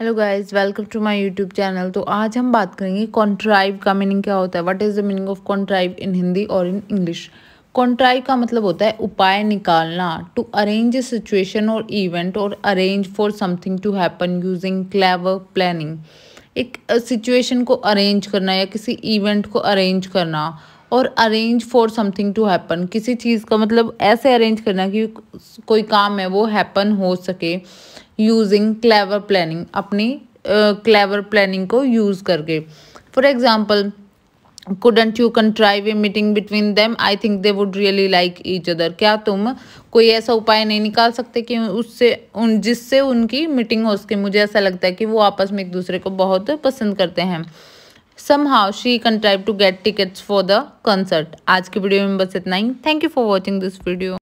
hello guys welcome to my YouTube channel तो आज हम बात करेंगे कॉन्ट्राइव का मीनिंग क्या होता है what is the meaning of contrive in Hindi और इन इंग्लिश कॉन्ट्राइव का मतलब होता है उपाय निकालना टू अरेंज सिचुएशन और इवेंट और arrange for something to happen using clever planning एक सिचुएशन को अरेंज करना या किसी इवेंट को अरेंज करना और arrange for something to happen किसी चीज़ का मतलब ऐसे अरेंज करना कि कोई काम है वो हैपन हो सके यूजिंग क्लेवर प्लानिंग अपनी क्लेवर uh, प्लानिंग को यूज़ करके for example couldn't you contrive a meeting between them I think they would really like each other क्या तुम कोई ऐसा उपाय नहीं निकाल सकते कि उससे उन जिससे उनकी मीटिंग हो सके मुझे ऐसा लगता है कि वो आपस में एक दूसरे को बहुत पसंद करते हैं somehow she contrive to get tickets for the concert आज की वीडियो में बस इतना ही thank you for watching this video